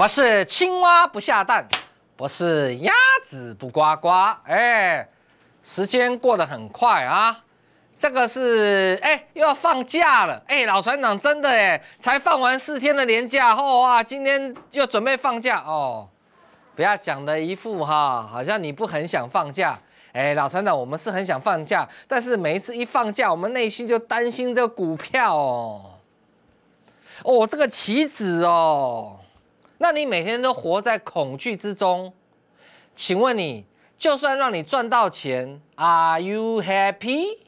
我是青蛙不下蛋，不是鸭子不呱呱。哎，时间过得很快啊。这个是哎又要放假了。哎，老船长真的哎才放完四天的年假后啊，今天又准备放假哦。不要讲的一副哈，好像你不很想放假。哎，老船长，我们是很想放假，但是每一次一放假，我们内心就担心这个股票哦，哦这个棋子哦。那你每天都活在恐惧之中，请问你就算让你赚到钱，Are you happy？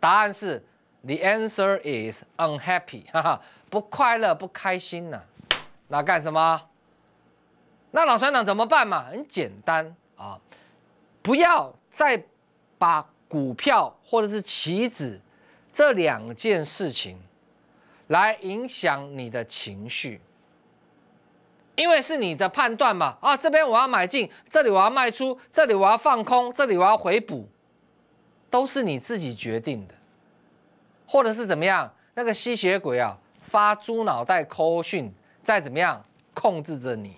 答案是 The answer is unhappy，哈哈，不快乐不开心呐。那干什么？那老船长怎么办嘛？很简单啊，不要再把股票或者是棋子这两件事情来影响你的情绪。因为是你的判断嘛，啊，这边我要买进，这里我要卖出，这里我要放空，这里我要回补，都是你自己决定的，或者是怎么样？那个吸血鬼啊，发猪脑袋抠讯，再怎么样控制着你，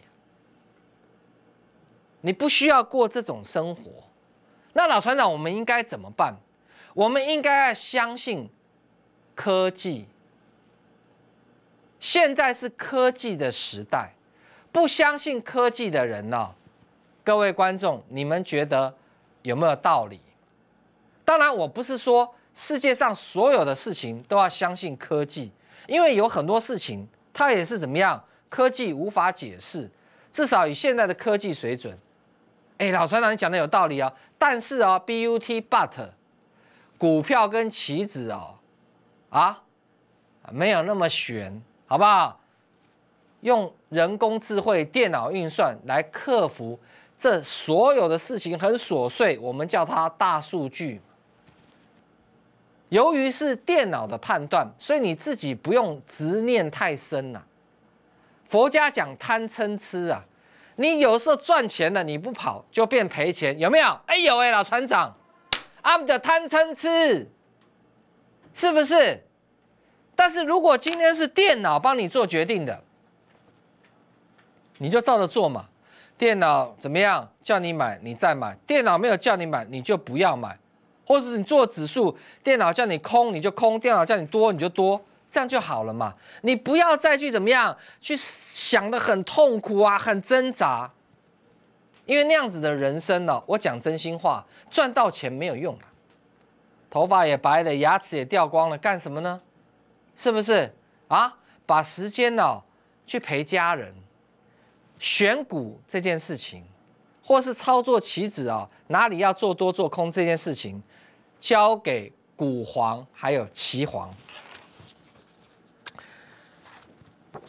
你不需要过这种生活。那老船长，我们应该怎么办？我们应该要相信科技，现在是科技的时代。不相信科技的人呢？各位观众，你们觉得有没有道理？当然，我不是说世界上所有的事情都要相信科技，因为有很多事情它也是怎么样，科技无法解释。至少以现在的科技水准，哎，老船长你讲的有道理啊。但是啊，but but，股票跟棋子哦，啊，没有那么悬，好不好？用人工智慧、电脑运算来克服这所有的事情很琐碎，我们叫它大数据。由于是电脑的判断，所以你自己不用执念太深呐。佛家讲贪嗔痴啊，你有时候赚钱了你不跑，就变赔钱，有没有？哎有哎，老船长，俺们叫贪嗔痴，是不是？但是如果今天是电脑帮你做决定的。你就照着做嘛，电脑怎么样？叫你买，你再买；电脑没有叫你买，你就不要买。或者你做指数，电脑叫你空，你就空；电脑叫你多，你就多，这样就好了嘛。你不要再去怎么样，去想的很痛苦啊，很挣扎。因为那样子的人生呢，我讲真心话，赚到钱没有用了，头发也白了，牙齿也掉光了，干什么呢？是不是啊？把时间呢，去陪家人。选股这件事情，或是操作棋子啊，哪里要做多做空这件事情，交给股皇还有棋皇。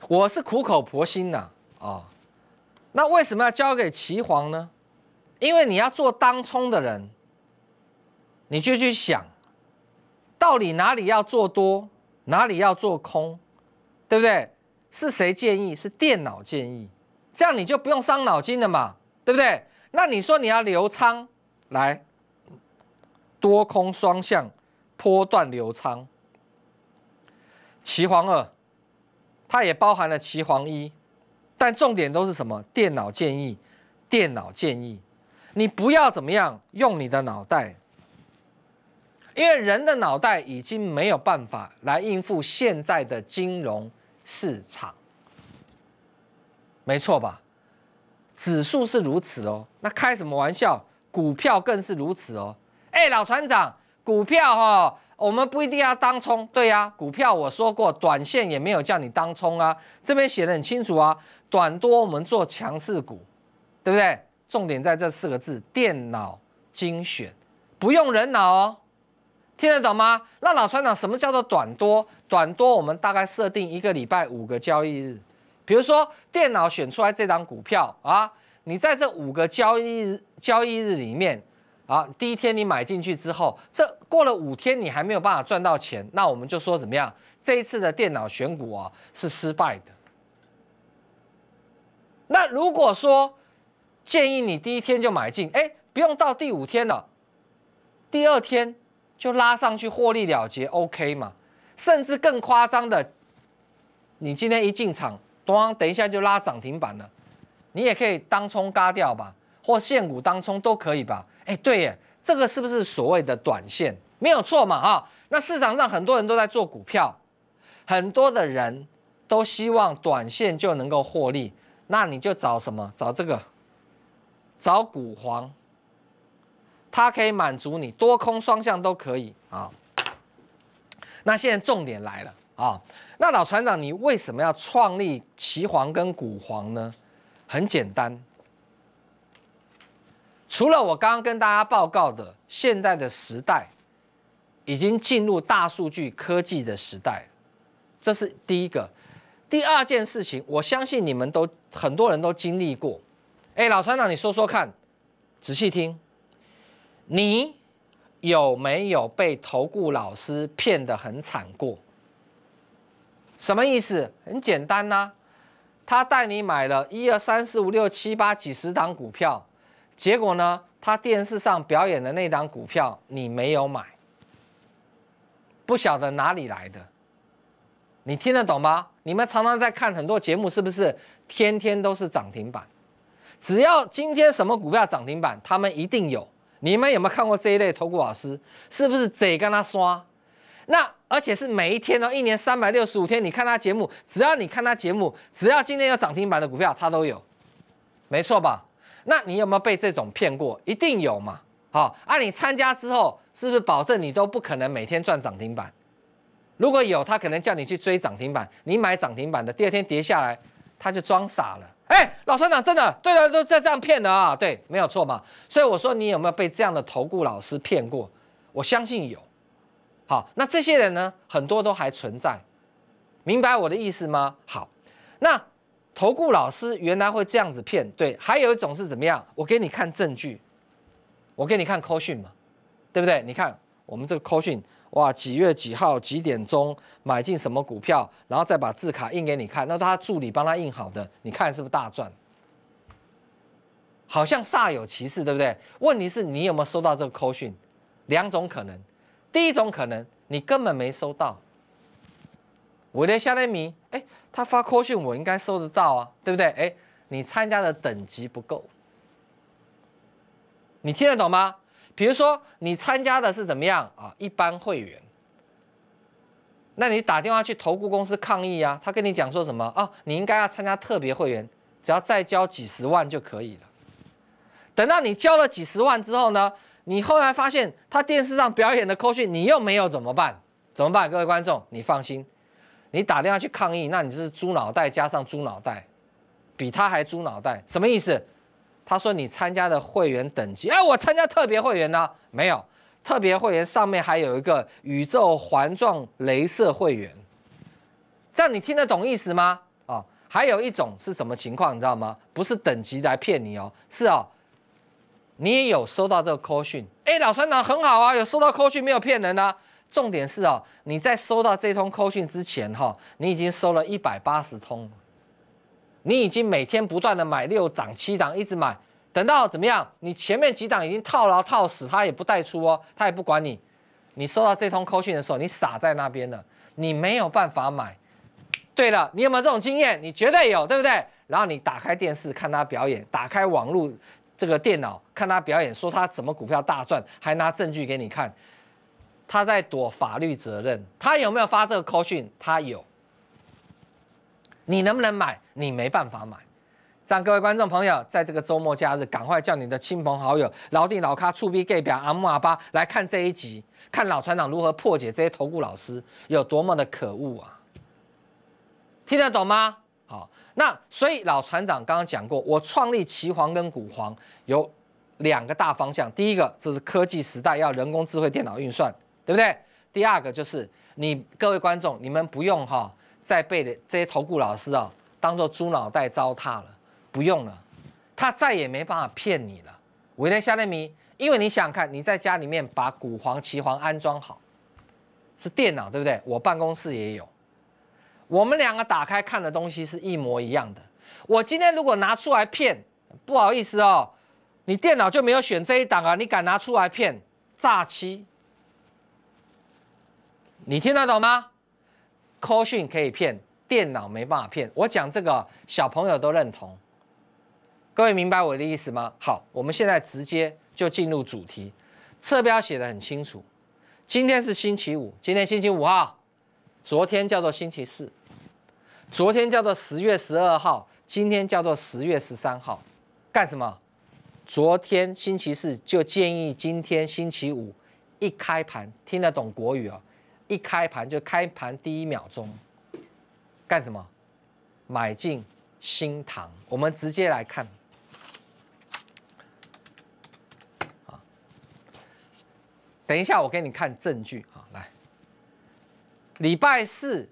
我是苦口婆心呐啊，那为什么要交给棋皇呢？因为你要做当冲的人，你就去想，到底哪里要做多，哪里要做空，对不对？是谁建议？是电脑建议？这样你就不用伤脑筋了嘛，对不对？那你说你要留仓，来多空双向波段留仓，齐黄二，它也包含了齐黄一，但重点都是什么？电脑建议，电脑建议，你不要怎么样用你的脑袋，因为人的脑袋已经没有办法来应付现在的金融市场。没错吧？指数是如此哦，那开什么玩笑？股票更是如此哦。哎，老船长，股票哈，我们不一定要当冲，对呀。股票我说过，短线也没有叫你当冲啊，这边写的很清楚啊。短多我们做强势股，对不对？重点在这四个字：电脑精选，不用人脑哦。听得懂吗？那老船长，什么叫做短多？短多我们大概设定一个礼拜五个交易日。比如说电脑选出来这张股票啊，你在这五个交易日交易日里面啊，第一天你买进去之后，这过了五天你还没有办法赚到钱，那我们就说怎么样？这一次的电脑选股啊是失败的。那如果说建议你第一天就买进，哎，不用到第五天了，第二天就拉上去获利了结，OK 嘛？甚至更夸张的，你今天一进场。多等一下就拉涨停板了，你也可以当冲嘎掉吧，或现股当冲都可以吧。哎，对耶，这个是不是所谓的短线？没有错嘛，哈。那市场上很多人都在做股票，很多的人都希望短线就能够获利，那你就找什么？找这个，找股黄，它可以满足你多空双向都可以啊。那现在重点来了。啊，那老船长，你为什么要创立奇黄跟古黄呢？很简单，除了我刚刚跟大家报告的，现在的时代已经进入大数据科技的时代，这是第一个。第二件事情，我相信你们都很多人都经历过。哎，老船长，你说说看，仔细听，你有没有被投顾老师骗得很惨过？什么意思？很简单呐，他带你买了一二三四五六七八几十档股票，结果呢，他电视上表演的那档股票你没有买，不晓得哪里来的，你听得懂吗？你们常常在看很多节目，是不是天天都是涨停板？只要今天什么股票涨停板，他们一定有。你们有没有看过这一类投顾老师？是不是贼跟他刷？那而且是每一天哦，一年三百六十五天，你看他节目，只要你看他节目，只要今天有涨停板的股票，他都有，没错吧？那你有没有被这种骗过？一定有嘛。好，那你参加之后，是不是保证你都不可能每天赚涨停板？如果有，他可能叫你去追涨停板，你买涨停板的，第二天跌下来，他就装傻了。哎，老船长，真的，对的，都在这样骗的啊，对，没有错嘛。所以我说你有没有被这样的投顾老师骗过？我相信有。好，那这些人呢，很多都还存在，明白我的意思吗？好，那投顾老师原来会这样子骗，对，还有一种是怎么样？我给你看证据，我给你看 call 讯嘛，对不对？你看我们这个 call 讯，哇，几月几号几点钟买进什么股票，然后再把字卡印给你看，那他助理帮他印好的，你看是不是大赚？好像煞有其事，对不对？问题是你有没有收到这个 call 讯？两种可能。第一种可能，你根本没收到。我的夏雷米，哎，他发快讯，我应该收得到啊，对不对？哎，你参加的等级不够，你听得懂吗？比如说，你参加的是怎么样啊？一般会员，那你打电话去投顾公司抗议啊？他跟你讲说什么啊？你应该要参加特别会员，只要再交几十万就可以了。等到你交了几十万之后呢？你后来发现他电视上表演的扣讯，你又没有怎么办？怎么办？各位观众，你放心，你打电话去抗议，那你就是猪脑袋加上猪脑袋，比他还猪脑袋，什么意思？他说你参加的会员等级，哎，我参加特别会员呢，没有特别会员，上面还有一个宇宙环状镭射会员，这样你听得懂意思吗？啊，还有一种是什么情况，你知道吗？不是等级来骗你哦，是哦。你也有收到这个 call 信，哎，老船长很好啊，有收到 call 信没有骗人啊？重点是哦，你在收到这通 call 信之前哈，你已经收了一百八十通，你已经每天不断的买六档七档一直买，等到怎么样？你前面几档已经套牢套死，他也不带出哦，他也不管你。你收到这通 call 信的时候，你傻在那边了，你没有办法买。对了，你有没有这种经验？你绝对有，对不对？然后你打开电视看他表演，打开网络。这个电脑看他表演，说他怎么股票大赚，还拿证据给你看，他在躲法律责任。他有没有发这个 c a u t i 他有。你能不能买？你没办法买。这样各位观众朋友，在这个周末假日，赶快叫你的亲朋好友，老弟老咖，醋逼 gay 表、阿木阿巴，来看这一集，看老船长如何破解这些投顾老师有多么的可恶啊！听得懂吗？好。那所以老船长刚刚讲过，我创立奇黄跟股黄有两个大方向，第一个这是科技时代要人工智慧电脑运算，对不对？第二个就是你各位观众，你们不用哈，在被这些投顾老师啊当做猪脑袋糟蹋了，不用了，他再也没办法骗你了。我今天下定迷，因为你想看，你在家里面把股黄奇黄安装好，是电脑对不对？我办公室也有。我们两个打开看的东西是一模一样的。我今天如果拿出来骗，不好意思哦，你电脑就没有选这一档啊？你敢拿出来骗，诈欺，你听得懂吗？科讯可以骗，电脑没办法骗。我讲这个小朋友都认同，各位明白我的意思吗？好，我们现在直接就进入主题。侧标写的很清楚，今天是星期五，今天星期五号，昨天叫做星期四。昨天叫做十月十二号，今天叫做十月十三号，干什么？昨天星期四就建议，今天星期五一开盘听得懂国语哦，一开盘就开盘第一秒钟干什么？买进新塘。我们直接来看等一下我给你看证据啊，来，礼拜四。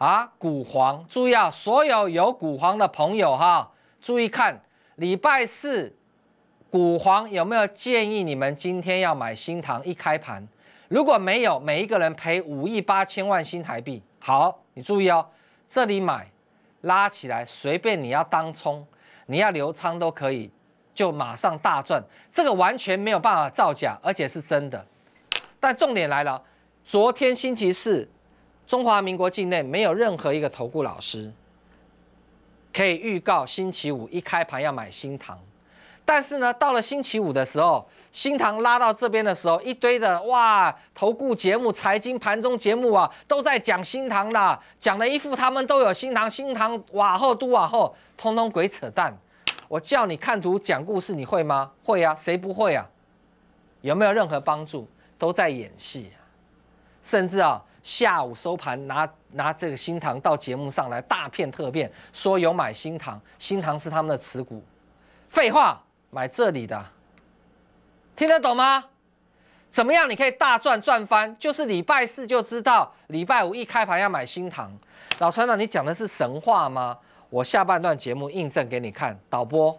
啊，股皇，注意啊！所有有股皇的朋友哈，注意看礼拜四股皇有没有建议你们今天要买新塘一开盘，如果没有，每一个人赔五亿八千万新台币。好，你注意哦，这里买拉起来，随便你要当冲，你要留仓都可以，就马上大赚。这个完全没有办法造假，而且是真的。但重点来了，昨天星期四。中华民国境内没有任何一个投顾老师可以预告星期五一开盘要买新塘，但是呢，到了星期五的时候，新塘拉到这边的时候，一堆的哇，投顾节目、财经盘中节目啊，都在讲新塘啦，讲了一副他们都有新塘、新塘、瓦后都瓦后，通通鬼扯淡。我叫你看图讲故事，你会吗？会啊，谁不会啊？有没有任何帮助？都在演戏啊，甚至啊。下午收盘拿拿这个新塘到节目上来大骗特骗，说有买新塘，新塘是他们的持股，废话，买这里的，听得懂吗？怎么样，你可以大赚赚翻，就是礼拜四就知道，礼拜五一开盘要买新塘。老船长，你讲的是神话吗？我下半段节目印证给你看，导播。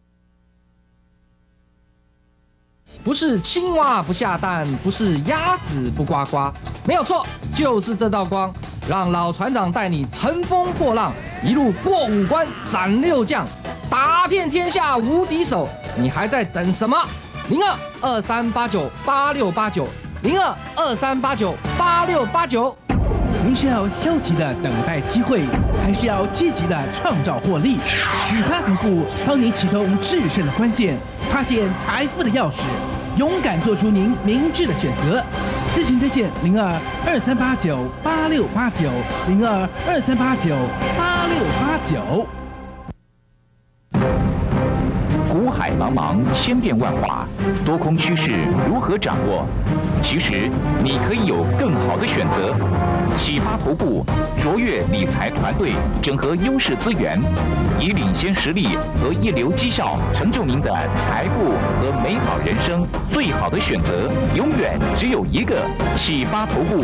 不是青蛙不下蛋，不是鸭子不呱呱，没有错，就是这道光，让老船长带你乘风破浪，一路过五关斩六将，打遍天下无敌手。你还在等什么？零二二三八九八六八九，零二二三八九八六八九。您是要消极的等待机会，还是要积极的创造获利？其他客户帮您启动制胜的关键，发现财富的钥匙，勇敢做出您明智的选择。咨询热线零二二三八九八六八九零二二三八九八六八九。股海茫茫，千变万化，多空趋势如何掌握？其实你可以有更好的选择，启发头部卓越理财团队整合优势资源，以领先实力和一流绩效成就您的财富和美好人生。最好的选择永远只有一个，启发头部，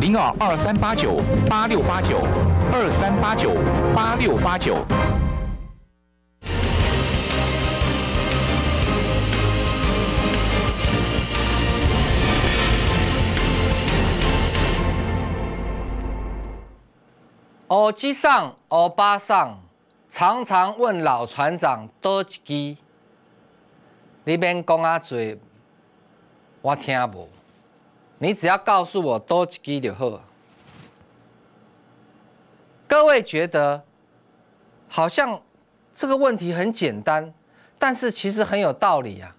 零二二三八九八六八九二三八九八六八九。二七上，二八上，常常问老船长多几支？你别讲啊多，我听无。你只要告诉我多几支就好。各位觉得好像这个问题很简单，但是其实很有道理呀。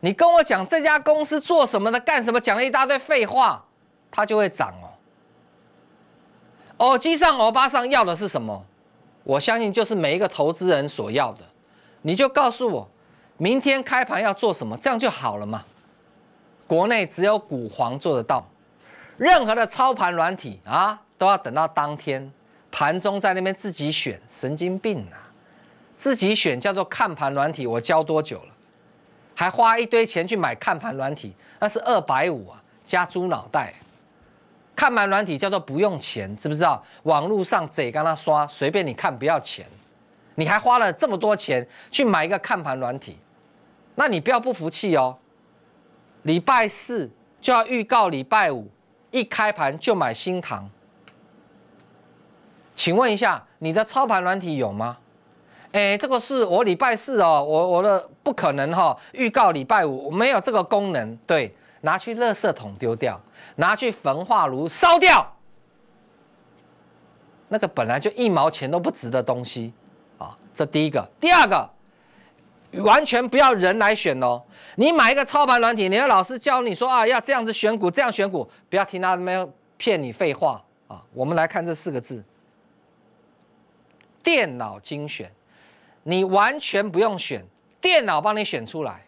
你跟我讲这家公司做什么的，干什么，讲了一大堆废话，它就会长。耳机上、欧巴上要的是什么？我相信就是每一个投资人所要的。你就告诉我，明天开盘要做什么，这样就好了嘛。国内只有股皇做得到，任何的操盘软体啊，都要等到当天盘中在那边自己选，神经病啊！自己选叫做看盘软体，我教多久了，还花一堆钱去买看盘软体，那是二百五啊，加猪脑袋。看盘软体叫做不用钱，知不知道？网络上贼跟他刷，随便你看不要钱，你还花了这么多钱去买一个看盘软体，那你不要不服气哦。礼拜四就要预告礼拜五，一开盘就买新塘。请问一下，你的操盘软体有吗？哎，这个是我礼拜四哦，我我的不可能哈，预告礼拜五没有这个功能，对。拿去垃圾桶丢掉，拿去焚化炉烧掉。那个本来就一毛钱都不值的东西啊！这第一个，第二个，完全不要人来选哦。你买一个操盘软体，你的老师教你说啊，要这样子选股，这样选股，不要听他们骗你废话啊。我们来看这四个字：电脑精选。你完全不用选，电脑帮你选出来。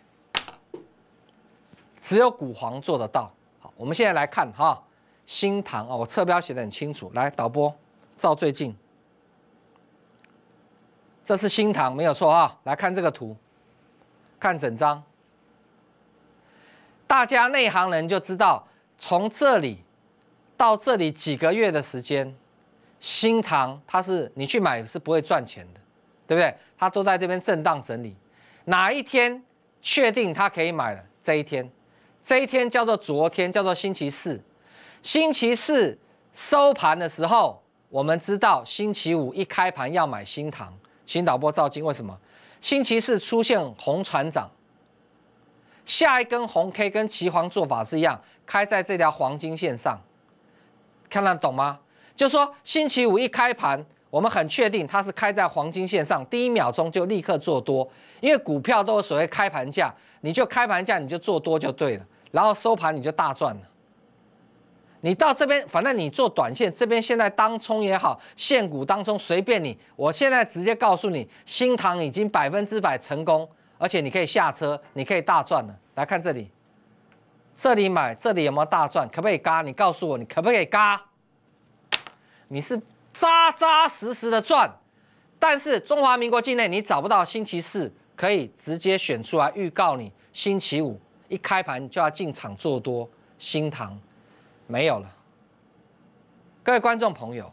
只有股皇做得到。好，我们现在来看哈，新塘啊，我侧标写的很清楚。来导播照最近，这是新塘没有错啊。来看这个图，看整张，大家内行人就知道，从这里到这里几个月的时间，新塘它是你去买是不会赚钱的，对不对？它都在这边震荡整理，哪一天确定它可以买了，这一天。这一天叫做昨天，叫做星期四。星期四收盘的时候，我们知道星期五一开盘要买新塘。请导播造金，为什么？星期四出现红船长，下一根红 K 跟旗黄做法是一样，开在这条黄金线上，看得懂吗？就说星期五一开盘，我们很确定它是开在黄金线上，第一秒钟就立刻做多，因为股票都有所谓开盘价，你就开盘价你就做多就对了。然后收盘你就大赚了。你到这边，反正你做短线，这边现在当冲也好，现股当中随便你。我现在直接告诉你，新塘已经百分之百成功，而且你可以下车，你可以大赚了。来看这里，这里买，这里有没有大赚？可不可以嘎？你告诉我，你可不可以嘎？你是扎扎实实的赚。但是中华民国境内你找不到星期四，可以直接选出来预告你星期五。一开盘就要进场做多，新塘没有了。各位观众朋友，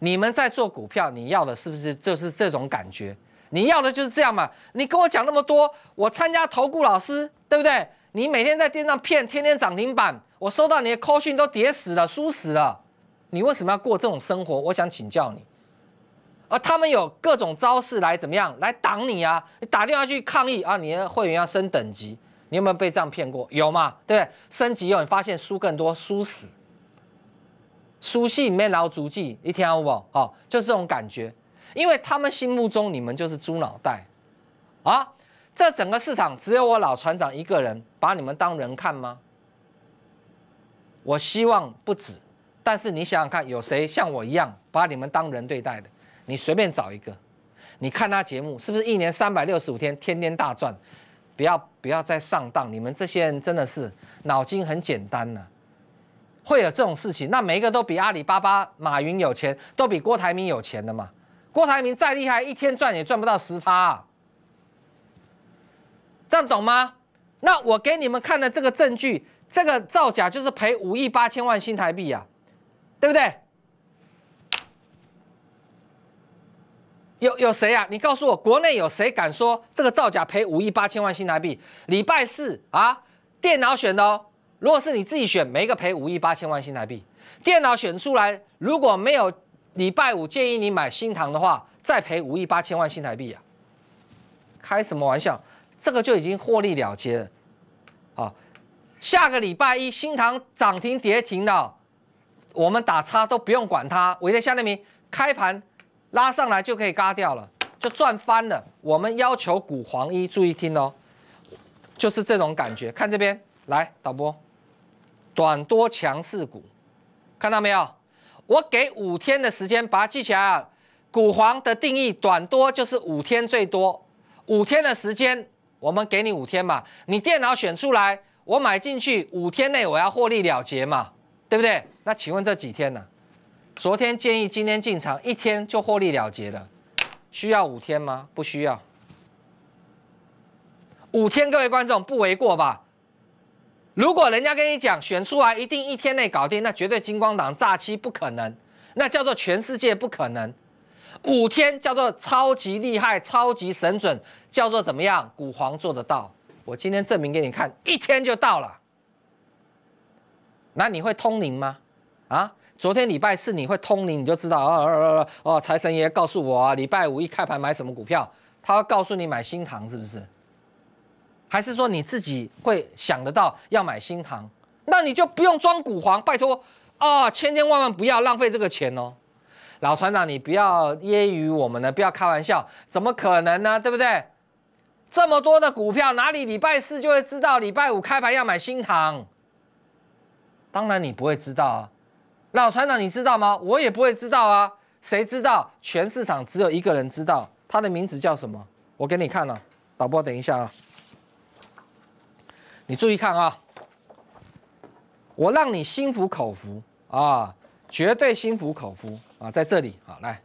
你们在做股票，你要的是不是就是这种感觉？你要的就是这样嘛？你跟我讲那么多，我参加投顾老师，对不对？你每天在电上骗，天天涨停板，我收到你的扣讯都跌死了，输死了。你为什么要过这种生活？我想请教你。而他们有各种招式来怎么样来挡你啊？你打电话去抗议啊？你的会员要升等级。你有没有被这样骗过？有嘛？对对？升级后你发现输更多，输死，输戏里面捞足迹，你听懂不？哦，就是这种感觉。因为他们心目中你们就是猪脑袋啊！这整个市场只有我老船长一个人把你们当人看吗？我希望不止，但是你想想看，有谁像我一样把你们当人对待的？你随便找一个，你看他节目是不是一年三百六十五天，天天大赚？不要不要再上当！你们这些人真的是脑筋很简单呐，会有这种事情？那每一个都比阿里巴巴、马云有钱，都比郭台铭有钱的嘛？郭台铭再厉害，一天赚也赚不到十趴，啊，这样懂吗？那我给你们看的这个证据，这个造假就是赔五亿八千万新台币啊，对不对？有有谁啊？你告诉我，国内有谁敢说这个造假赔五亿八千万新台币？礼拜四啊，电脑选的哦。如果是你自己选，每一个赔五亿八千万新台币。电脑选出来，如果没有礼拜五建议你买新塘的话，再赔五亿八千万新台币啊？开什么玩笑？这个就已经获利了结了。好，下个礼拜一新塘涨停跌停了，我们打叉都不用管它。我在下那名开盘。拉上来就可以割掉了，就赚翻了。我们要求股黄一注意听哦，就是这种感觉。看这边，来导播，短多强势股，看到没有？我给五天的时间把它记起来啊。股黄的定义，短多就是五天最多，五天的时间，我们给你五天嘛。你电脑选出来，我买进去，五天内我要获利了结嘛，对不对？那请问这几天呢？昨天建议今天进场，一天就获利了结了，需要五天吗？不需要，五天各位观众不为过吧？如果人家跟你讲选出来一定一天内搞定，那绝对金光党炸期不可能，那叫做全世界不可能。五天叫做超级厉害、超级神准，叫做怎么样？股皇做得到，我今天证明给你看，一天就到了。那你会通灵吗？啊？昨天礼拜四你会通灵，你就知道哦哦哦哦，财神爷告诉我，啊，礼拜五一开盘买什么股票，他会告诉你买新塘，是不是？还是说你自己会想得到要买新塘？那你就不用装股皇，拜托啊，千千万万不要浪费这个钱哦，老船长，你不要揶揄我们呢，不要开玩笑，怎么可能呢？对不对？这么多的股票，哪里礼拜四就会知道礼拜五开盘要买新塘？当然你不会知道啊。老船长，你知道吗？我也不会知道啊。谁知道？全市场只有一个人知道，他的名字叫什么？我给你看了，导播，等一下啊。你注意看啊，我让你心服口服啊，绝对心服口服啊。在这里，好来，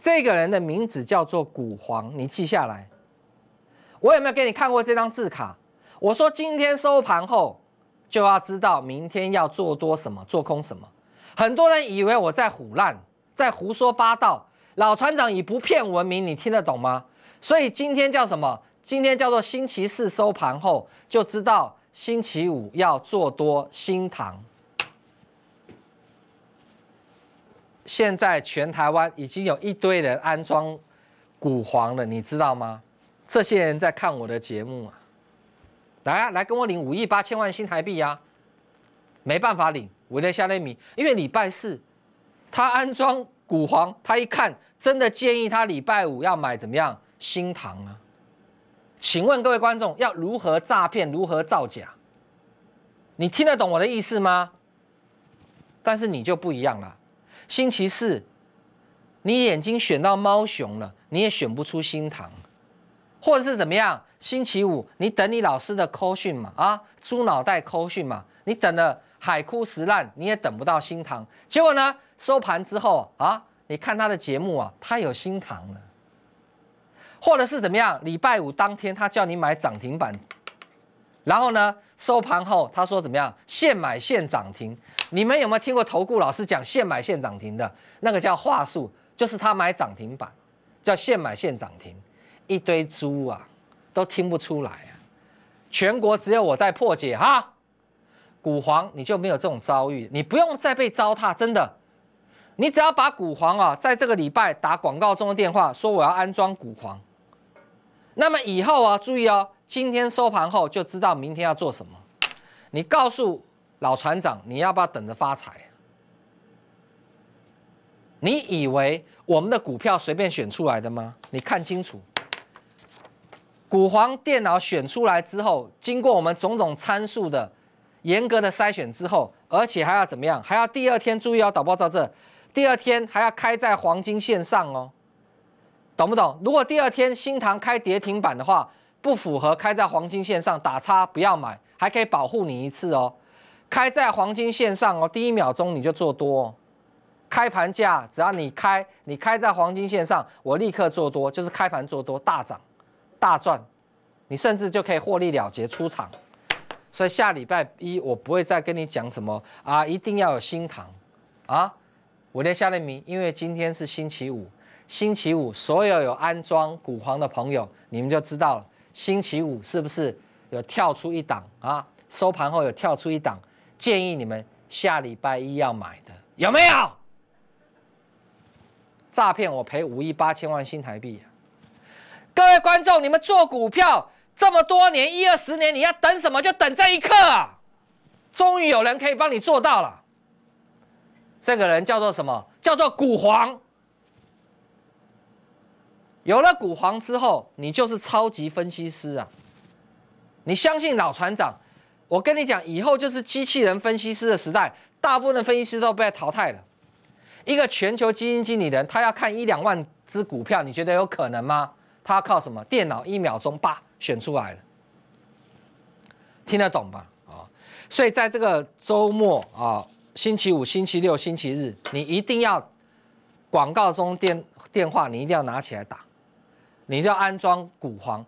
这个人的名字叫做古黄，你记下来。我有没有给你看过这张字卡？我说今天收盘后就要知道，明天要做多什么，做空什么。很多人以为我在胡乱，在胡说八道。老船长以不骗闻名，你听得懂吗？所以今天叫什么？今天叫做星期四收盘后，就知道星期五要做多新塘。现在全台湾已经有一堆人安装股皇了，你知道吗？这些人在看我的节目啊！来啊，来跟我领五亿八千万新台币啊！没办法领。我在夏那米，因为礼拜四他安装股皇，他一看真的建议他礼拜五要买怎么样新糖啊？请问各位观众要如何诈骗，如何造假？你听得懂我的意思吗？但是你就不一样了，星期四你眼睛选到猫熊了，你也选不出新糖，或者是怎么样？星期五你等你老师的扣训嘛啊，猪脑袋扣训嘛，你等了。海枯石烂你也等不到新塘，结果呢？收盘之后啊，你看他的节目啊，他有新塘了，或者是怎么样？礼拜五当天他叫你买涨停板，然后呢，收盘后他说怎么样？现买现涨停，你们有没有听过投顾老师讲现买现涨停的那个叫话术？就是他买涨停板，叫现买现涨停，一堆猪啊，都听不出来啊，全国只有我在破解哈。股皇，你就没有这种遭遇，你不用再被糟蹋，真的。你只要把股皇啊，在这个礼拜打广告中的电话，说我要安装股皇，那么以后啊，注意哦，今天收盘后就知道明天要做什么。你告诉老船长，你要不要等着发财？你以为我们的股票随便选出来的吗？你看清楚，股皇电脑选出来之后，经过我们种种参数的。严格的筛选之后，而且还要怎么样？还要第二天注意哦，导报到这，第二天还要开在黄金线上哦，懂不懂？如果第二天新塘开跌停板的话，不符合开在黄金线上，打叉不要买，还可以保护你一次哦。开在黄金线上哦，第一秒钟你就做多，开盘价只要你开，你开在黄金线上，我立刻做多，就是开盘做多大涨，大赚，你甚至就可以获利了结出场。所以下礼拜一我不会再跟你讲什么啊，一定要有新塘啊，我列下列名，因为今天是星期五，星期五所有有安装股皇的朋友，你们就知道了，星期五是不是有跳出一档啊？收盘后有跳出一档，建议你们下礼拜一要买的有没有？诈骗我赔五亿八千万新台币，各位观众，你们做股票。这么多年，一二十年，你要等什么？就等这一刻啊！终于有人可以帮你做到了。这个人叫做什么？叫做股皇。有了股皇之后，你就是超级分析师啊！你相信老船长？我跟你讲，以后就是机器人分析师的时代，大部分分析师都被淘汰了。一个全球基金经理人，他要看一两万只股票，你觉得有可能吗？他靠什么？电脑一秒钟吧。选出来了，听得懂吧？啊，所以在这个周末啊，星期五、星期六、星期日，你一定要广告中电电话，你一定要拿起来打，你一定要安装股皇。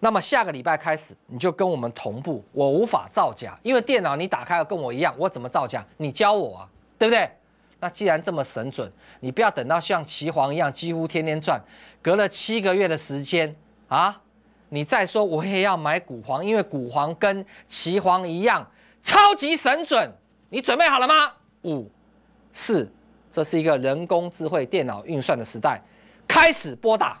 那么下个礼拜开始，你就跟我们同步。我无法造假，因为电脑你打开了跟我一样，我怎么造假？你教我啊，对不对？那既然这么神准，你不要等到像棋皇一样，几乎天天赚，隔了七个月的时间啊。你再说我也要买股皇，因为股皇跟奇皇一样超级神准。你准备好了吗？五、四，这是一个人工智慧电脑运算的时代，开始拨打。